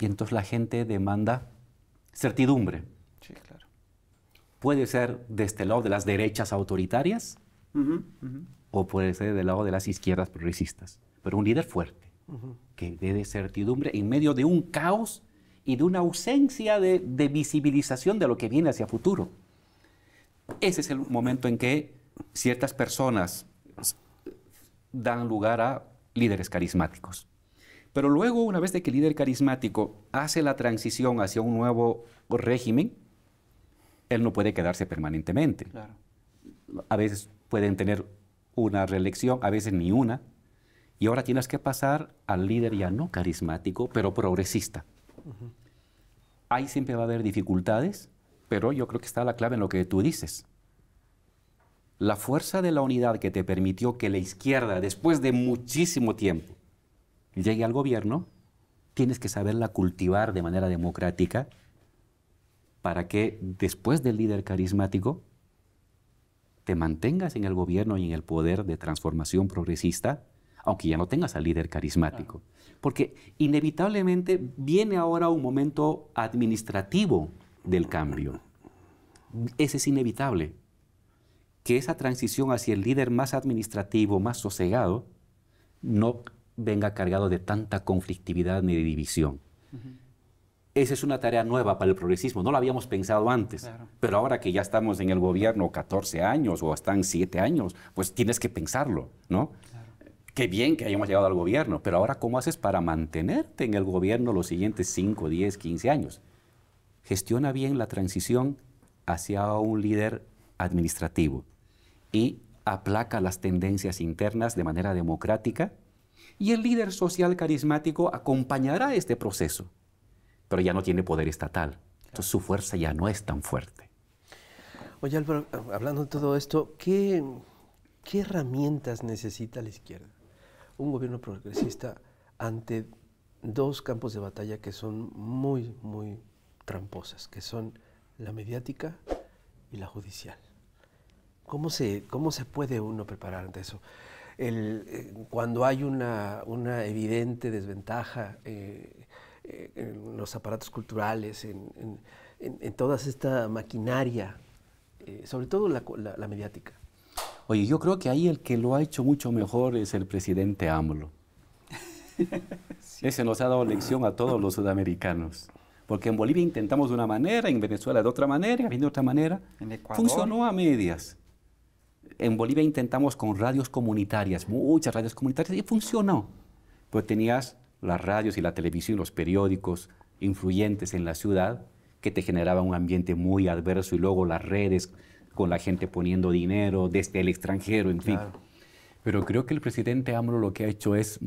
y entonces la gente demanda certidumbre. Sí, claro. Puede ser desde el este lado de las derechas autoritarias o puede ser del lado de las izquierdas progresistas. Pero un líder fuerte, que dé certidumbre en medio de un caos y de una ausencia de, de visibilización de lo que viene hacia futuro. Ese es el momento en que ciertas personas dan lugar a líderes carismáticos. Pero luego, una vez de que el líder carismático hace la transición hacia un nuevo régimen, él no puede quedarse permanentemente. A veces pueden tener una reelección, a veces ni una. Y ahora tienes que pasar al líder ya no carismático, pero progresista. Ahí siempre va a haber dificultades, pero yo creo que está la clave en lo que tú dices. La fuerza de la unidad que te permitió que la izquierda, después de muchísimo tiempo, llegue al gobierno, tienes que saberla cultivar de manera democrática para que después del líder carismático te mantengas en el gobierno y en el poder de transformación progresista, aunque ya no tengas al líder carismático. Porque inevitablemente viene ahora un momento administrativo del cambio. Ese es inevitable. Que esa transición hacia el líder más administrativo, más sosegado, no venga cargado de tanta conflictividad ni de división. Esa es una tarea nueva para el progresismo, no lo habíamos pensado antes, pero ahora que ya estamos en el gobierno 14 años o están 7 años, pues tienes que pensarlo, ¿no? Qué bien que hayamos llegado al gobierno, pero ahora ¿cómo haces para mantenerte en el gobierno los siguientes 5, 10, 15 años? Gestiona bien la transición hacia un líder administrativo y aplaca las tendencias internas de manera democrática y el líder social carismático acompañará este proceso, pero ya no tiene poder estatal. Entonces su fuerza ya no es tan fuerte.
Oye Álvaro, hablando de todo esto, ¿qué, qué herramientas necesita la izquierda? Un gobierno progresista ante dos campos de batalla que son muy, muy tramposas, que son la mediática y la judicial. cómo se puede uno preparar ante eso? el, eh, cuando hay una, evidente desventaja eh, eh, en los aparatos culturales, en, toda esta maquinaria, sobre todo la, mediática.
Oye, yo creo que ahí el que lo ha hecho mucho mejor es el presidente AMLO. Ese nos ha dado lección a todos los sudamericanos. Porque en Bolivia intentamos de una manera, en Venezuela de otra manera, en de otra manera.
En Ecuador. Funcionó
a medias en Bolivia intentamos con radios comunitarias, muchas radios comunitarias, y funcionó. Pues tenías las radios y la televisión, los periódicos influyentes en la ciudad, que te generaban un ambiente muy adverso, y luego las redes con la gente poniendo dinero desde el extranjero, en fin. Pero creo que el presidente AMLO lo que ha hecho es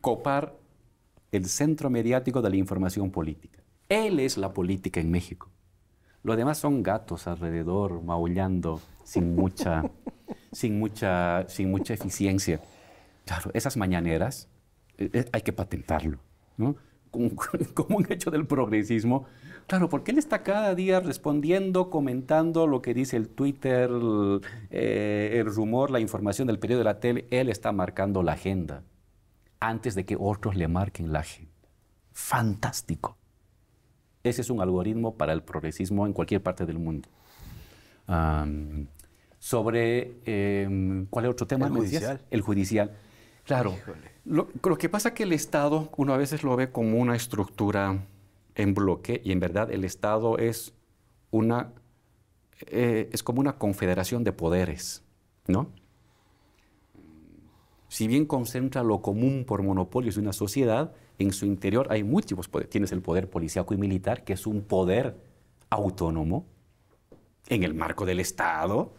copar el centro mediático de la información política. Él es la política en México. Lo demás son gatos alrededor, maullando, sin mucha, [LAUGHS] sin mucha, sin mucha eficiencia. Claro, esas mañaneras eh, eh, hay que patentarlo, ¿no? [LAUGHS] Como, un hecho del progresismo. Claro, porque él está cada día respondiendo, comentando lo que dice el Twitter, eh, el, rumor, la información del periódico de la tele. Él está marcando la agenda antes de que otros le marquen la agenda. Fantástico. Ese es un algoritmo para el progresismo en cualquier parte del mundo. sobre, em, ¿cuál es otro tema? El judicial. El judicial. Claro. Lo, que pasa es que el Estado, uno a veces lo ve como una estructura en bloque y en verdad el Estado es una, eh, es como una confederación de poderes, ¿no? Si bien concentra lo común por monopolios de una sociedad, en su interior hay múltiples poderes. Tienes el poder policíaco y militar, que es un poder autónomo en el marco del Estado,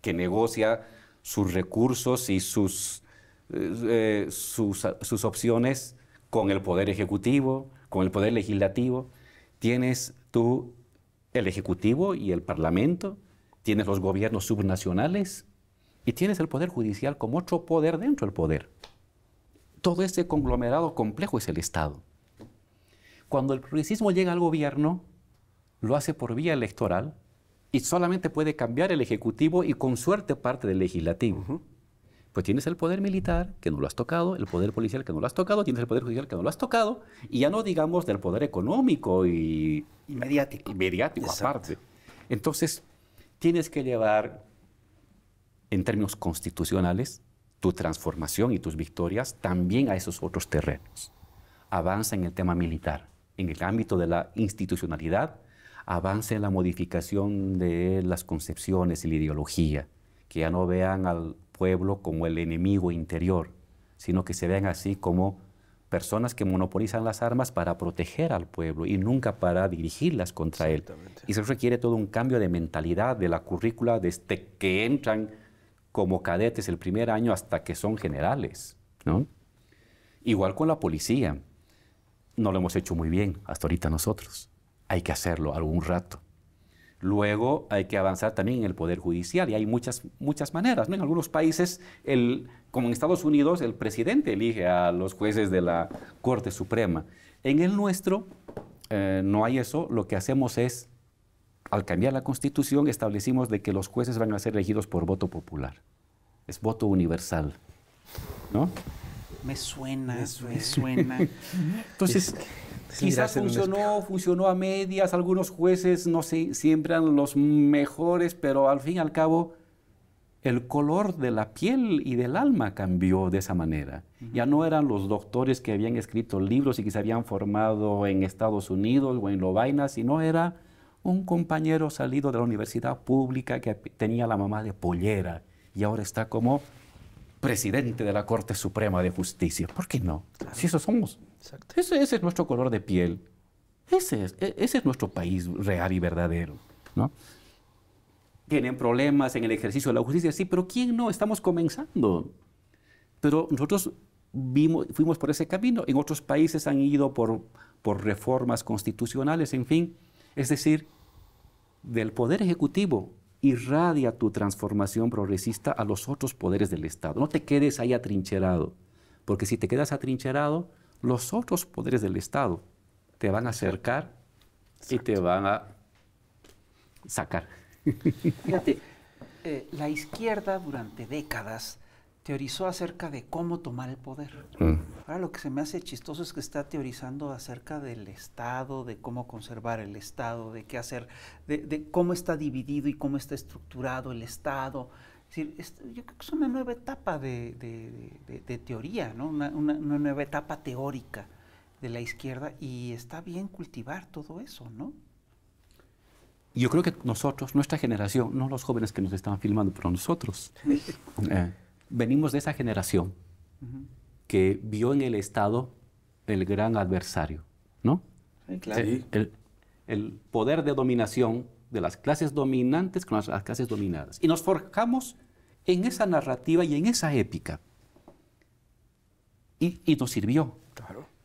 que negocia sus recursos y sus, eh, eh, sus, sus opciones con el poder ejecutivo, con el poder legislativo. Tienes tú el Ejecutivo y el Parlamento, tienes los gobiernos subnacionales y tienes el Poder Judicial como otro poder dentro del poder. Todo ese conglomerado complejo es el Estado. Cuando el progresismo llega al gobierno, lo hace por vía electoral y solamente puede cambiar el Ejecutivo y con suerte parte del Legislativo. Pues tienes el poder militar, que no lo has tocado, el poder policial, que no lo has tocado, tienes el poder judicial, que no lo has tocado, y ya no digamos del poder económico y... mediático. Y mediático aparte. Entonces, tienes que llevar, en términos constitucionales, tu transformación y tus victorias también a esos otros terrenos. Avanza en el tema militar, en el ámbito de la institucionalidad, avanza en la modificación de las concepciones y la ideología, que ya no vean al pueblo como el enemigo interior, sino que se vean así como personas que monopolizan las armas para proteger al pueblo y nunca para dirigirlas contra él. Y eso requiere todo un cambio de mentalidad de la currícula desde que entran como cadetes el primer año hasta que son generales. Igual con la policía. No lo hemos hecho muy bien hasta ahorita nosotros. Hay que hacerlo algún rato. Luego hay que avanzar también en el poder judicial y hay muchas, muchas maneras. ¿no? En algunos países, el, como en Estados Unidos, el presidente elige a los jueces de la Corte Suprema. En el nuestro eh, no hay eso, lo que hacemos es al cambiar la constitución establecimos de que los jueces van a ser elegidos por voto popular. Es voto universal. ¿No? Me suena, me suena. [LAUGHS] Entonces, quizás funcionó, funcionó a medias, algunos jueces no siempre eran los mejores, pero al fin y al cabo el color de la piel y del alma cambió de esa manera. Ya no eran los doctores que habían escrito libros y que se habían formado en Estados Unidos o en Lovaina, sino era un compañero salido de la universidad pública que tenía la mamá de pollera y ahora está como presidente de la Corte Suprema de Justicia. ¿Por qué no? Si eso somos. Ese, es nuestro color de piel. Ese es, e-, ese es nuestro país real y verdadero. ¿no? Tienen problemas en el ejercicio de la justicia, sí, pero ¿quién no? Estamos comenzando. Pero nosotros vimos, fuimos por ese camino. En otros países han ido por, por reformas constitucionales, en fin. Es decir, del Poder Ejecutivo irradia tu transformación progresista a los otros poderes del Estado. No te quedes ahí atrincherado, porque si te quedas atrincherado, los otros poderes del Estado te van a acercar y te van a sacar. Fíjate,
[LAUGHS] eh, la izquierda durante décadas teorizó acerca de cómo tomar el poder. Mm. Ahora lo que se me hace chistoso es que está teorizando acerca del Estado, de cómo conservar el Estado, de qué hacer, de, cómo está dividido y cómo está estructurado el Estado. Es yo creo que es una nueva etapa de, teoría, ¿no? Una, nueva etapa teórica de la izquierda y está bien cultivar todo eso, ¿no?
Yo creo que nosotros, nuestra generación, no los jóvenes que nos están filmando, pero nosotros. [LAUGHS] Eh, venimos de esa generación que vio en el Estado el gran adversario, ¿no? El, poder de dominación de las clases dominantes con las, clases dominadas. Y nos forjamos en esa narrativa y en esa épica. Y, nos sirvió.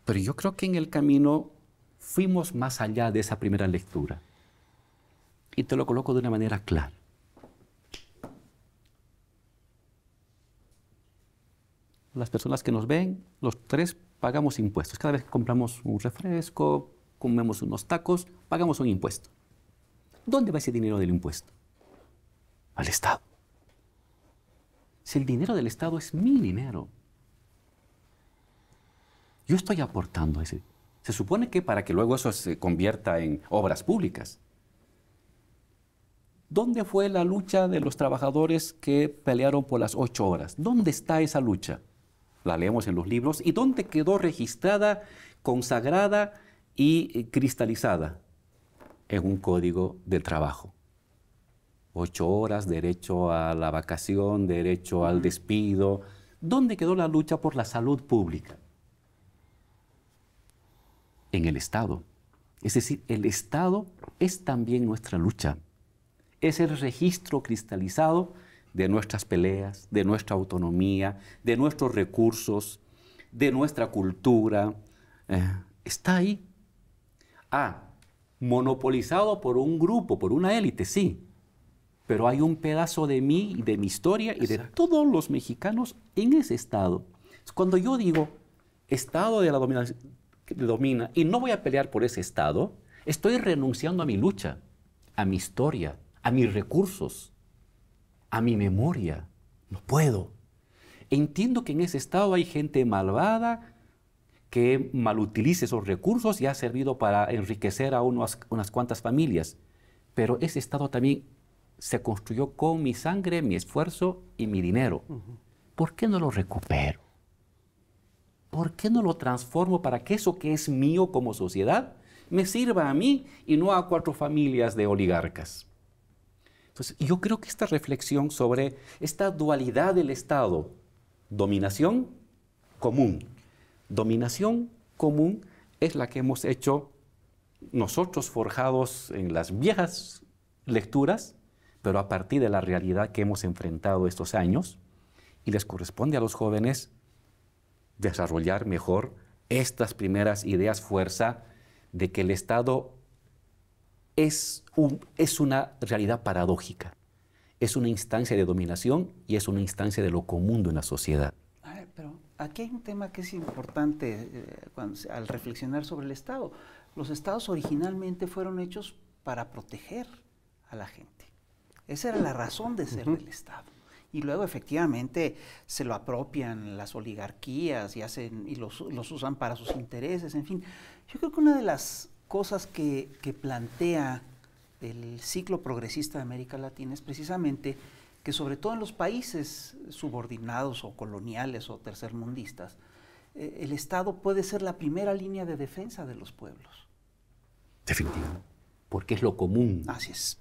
Pero yo creo que en el camino fuimos más allá de esa primera lectura. Y te lo coloco de una manera clara. las personas que nos ven, los tres pagamos impuestos. Cada vez que compramos un refresco, comemos unos tacos, pagamos un impuesto. ¿Dónde va ese dinero del impuesto? Al Estado. Si el dinero del Estado es mi dinero, yo estoy aportando ese. Se supone que para que luego eso se convierta en obras públicas. ¿Dónde fue la lucha de los trabajadores que pelearon por las ocho horas? ¿Dónde está esa lucha? la leemos en los libros, y dónde quedó registrada, consagrada y cristalizada en un código de trabajo. Ocho horas, derecho a la vacación, derecho al despido. ¿Dónde quedó la lucha por la salud pública? En el Estado. Es decir, el Estado es también nuestra lucha. Es el registro cristalizado de nuestras peleas, de nuestra autonomía, de nuestros recursos, de nuestra cultura. Eh, está ahí. Ah, monopolizado por un grupo, por una élite, sí. Pero hay un pedazo de mí de mi historia y de todos los mexicanos en ese estado. Cuando yo digo estado de la dominación, domina y no voy a pelear por ese estado, estoy renunciando a mi lucha, a mi historia, a mis recursos a mi memoria. No puedo. Entiendo que en ese estado hay gente malvada que malutiliza esos recursos y ha servido para enriquecer a unas cuantas familias. Pero ese estado también se construyó con mi sangre, mi esfuerzo y mi dinero. ¿Por qué no lo recupero? ¿Por qué no lo transformo para que eso que es mío como sociedad me sirva a mí y no a cuatro familias de oligarcas? Entonces, yo creo que esta reflexión sobre esta dualidad del Estado, dominación común, dominación común es la que hemos hecho nosotros forjados en las viejas lecturas, pero a partir de la realidad que hemos enfrentado estos años, y les corresponde a los jóvenes desarrollar mejor estas primeras ideas fuerza de que el Estado es, un, es una realidad paradójica. Es una instancia de dominación y es una instancia de lo común en la sociedad.
A ver, pero aquí hay un tema que es importante eh, cuando, al reflexionar sobre el Estado. Los Estados originalmente fueron hechos para proteger a la gente. Esa era la razón de ser del Estado. Y luego efectivamente se lo apropian las oligarquías y, hacen, y los usan para sus intereses, en fin. Yo creo que una de las cosas que, plantea el ciclo progresista de América Latina es precisamente que sobre todo en los países subordinados o coloniales o tercermundistas, eh, el Estado puede ser la primera línea de defensa de los pueblos.
Definitivo, porque es lo común. Así es.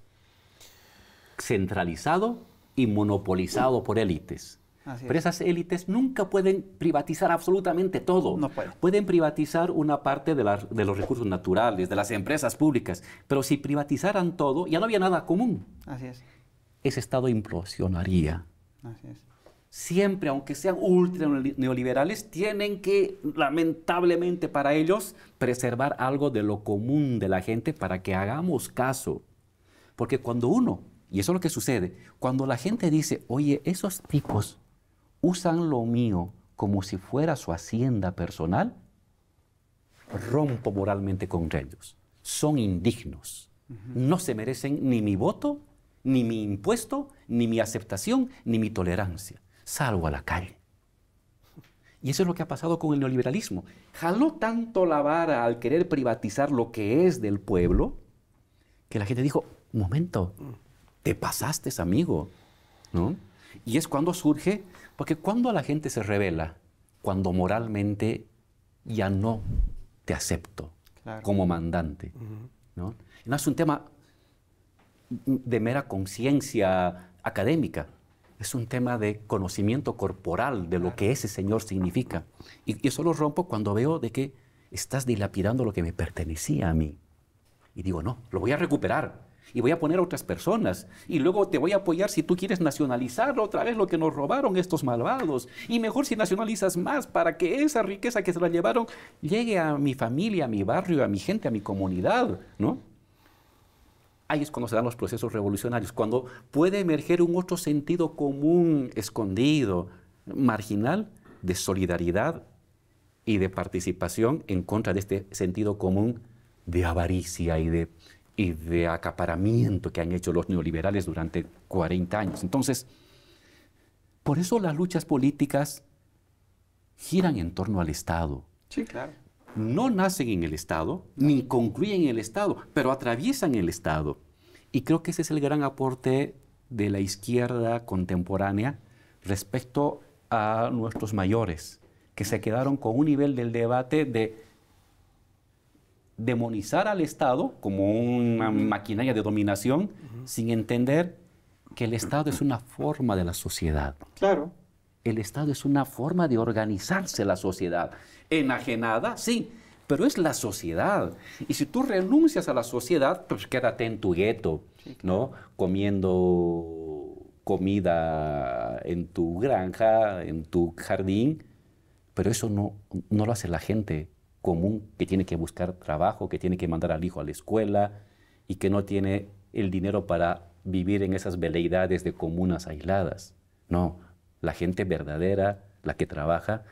Centralizado y monopolizado por élites. Así Pero esas élites nunca pueden privatizar absolutamente todo. No pueden. privatizar una parte de, los recursos naturales, de las empresas públicas. Pero si privatizaran todo, ya no había nada común. Así es. Ese Estado implosionaría. Siempre, aunque sean ultra neoliberales, tienen que, lamentablemente para ellos, preservar algo de lo común de la gente para que hagamos caso. Porque cuando uno, y eso es lo que sucede, cuando la gente dice, oye, esos tipos usan lo mío como si fuera su hacienda personal, rompo moralmente con ellos. Son indignos. No se merecen ni mi voto, ni mi impuesto, ni mi aceptación, ni mi tolerancia. Salgo a la calle. Y eso es lo que ha pasado con el neoliberalismo. Jaló tanto la vara al querer privatizar lo que es del pueblo, que la gente dijo, momento, te pasaste, amigo. ¿No? Y es cuando surge, porque cuando la gente se revela, cuando moralmente ya no te acepto como mandante. ¿no? es un tema de mera conciencia académica, es un tema de conocimiento corporal de lo que ese Señor significa. Y, y eso lo rompo cuando veo de que estás dilapidando lo que me pertenecía a mí. Y digo, no, lo voy a recuperar y voy a poner a otras personas. Y luego te voy a apoyar si tú quieres nacionalizar otra vez lo que nos robaron estos malvados. Y mejor si nacionalizas más para que esa riqueza que se la llevaron llegue a mi familia, a mi barrio, a mi gente, a mi comunidad, ¿no? Ahí es cuando se dan los procesos revolucionarios, cuando puede emerger un otro sentido común, escondido, marginal, de solidaridad y de participación en contra de este sentido común de avaricia y de y de acaparamiento que han hecho los neoliberales durante 40 años. Entonces, por eso las luchas políticas giran en torno al Estado. Sí, claro. No nacen en el Estado, ni concluyen en el Estado, pero atraviesan el Estado. Y creo que ese es el gran aporte de la izquierda contemporánea respecto a nuestros mayores, que se quedaron con un nivel del debate de demonizar al Estado como una maquinaria de dominación sin entender que el Estado es una forma de la sociedad. Claro. El Estado es una forma de organizarse la sociedad. Enajenada, sí, pero es la sociedad. Y si tú renuncias a la sociedad, pues quédate en tu gueto, ¿no? Comiendo comida en tu granja, en tu jardín, pero eso no, no lo hace la gente común que tiene que buscar trabajo, que tiene que mandar al hijo a la escuela y que no tiene el dinero para vivir en esas veleidades de comunas aisladas. No, la gente verdadera, la que trabaja,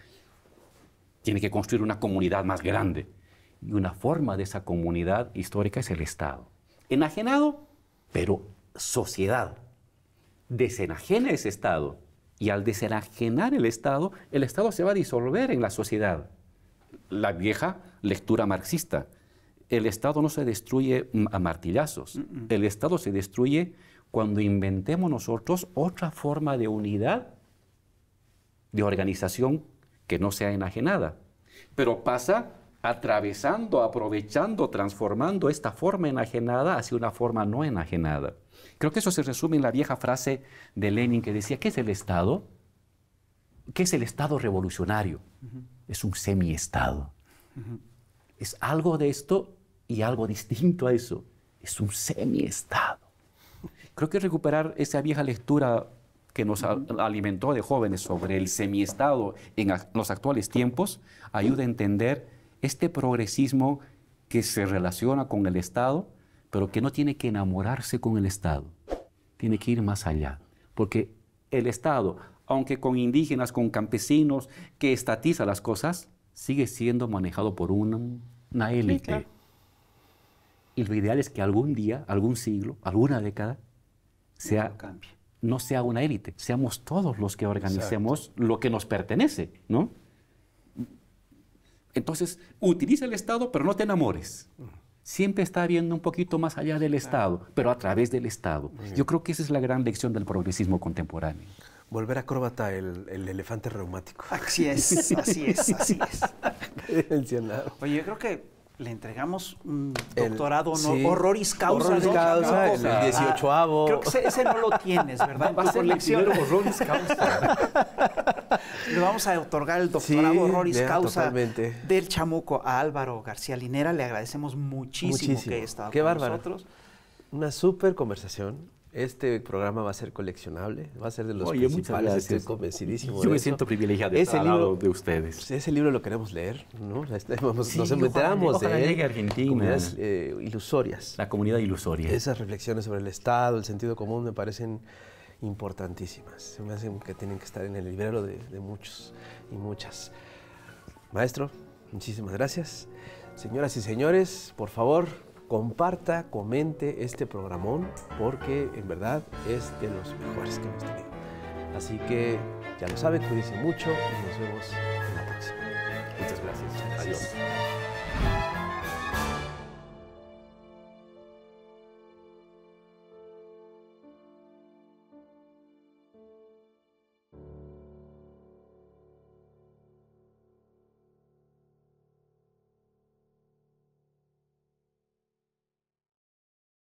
tiene que construir una comunidad más grande. Y una forma de esa comunidad histórica es el Estado. Enajenado, pero sociedad. Desenajena ese Estado. Y al desenajenar el Estado, el Estado se va a disolver en la sociedad la vieja lectura marxista. El Estado no se destruye a martillazos, el Estado se destruye cuando inventemos nosotros otra forma de unidad, de organización que no sea enajenada. Pero pasa atravesando, aprovechando, transformando esta forma enajenada hacia una forma no enajenada. Creo que eso se resume en la vieja frase de Lenin que decía, ¿qué es el Estado? ¿Qué es el Estado revolucionario? es un semiestado. Es algo de esto y algo distinto a eso. Es un semiestado. Creo que recuperar esa vieja lectura que nos alimentó de jóvenes sobre el semiestado en los actuales tiempos ayuda a entender este progresismo que se relaciona con el Estado, pero que no tiene que enamorarse con el Estado, tiene que ir más allá, porque el Estado, aunque con indígenas, con campesinos, que estatiza las cosas, sigue siendo manejado por una, élite. Y lo ideal es que algún día, algún siglo, alguna década, sea, no sea una élite, seamos todos los que organicemos lo que nos pertenece, ¿no? Entonces, utiliza el Estado, pero no te enamores. Siempre está viendo un poquito más allá del Estado, pero a través del Estado. Yo creo que esa es la gran lección del progresismo contemporáneo
volver acróbata el, el elefante reumático. Así es, [LAUGHS] así es, así es. Mencionado. Oye, yo creo que
le entregamos un doctorado horroris causa. Horroris causa, el 18 avo. Creo que ese, no lo tienes, ¿verdad? Va a ser causa. [LAUGHS] Le vamos a
otorgar el doctorado horroris causa del
chamuco a Álvaro García Linera. Le agradecemos muchísimo, que haya estado Qué con bárbaro. nosotros.
Una súper conversación. Este programa va a ser coleccionable, va a ser de los principales, estoy convencidísimo. Yo me siento privilegiado de estar al de ustedes. Pues, ese libro lo queremos leer, ¿no? [LAUGHS] nos enteramos de llegue Argentina. Eh, ilusorias. La comunidad ilusoria. Esas reflexiones sobre el Estado, el sentido común, me parecen importantísimas. Se me hacen que tienen que estar en el librero de muchos y muchas. Maestro, muchísimas gracias. Señoras y señores, por favor, comparta, comente este programón porque en verdad es de los mejores que hemos tenido. Así que ya lo saben, cuídense mucho y nos vemos en la próxima. Muchas gracias. Adiós.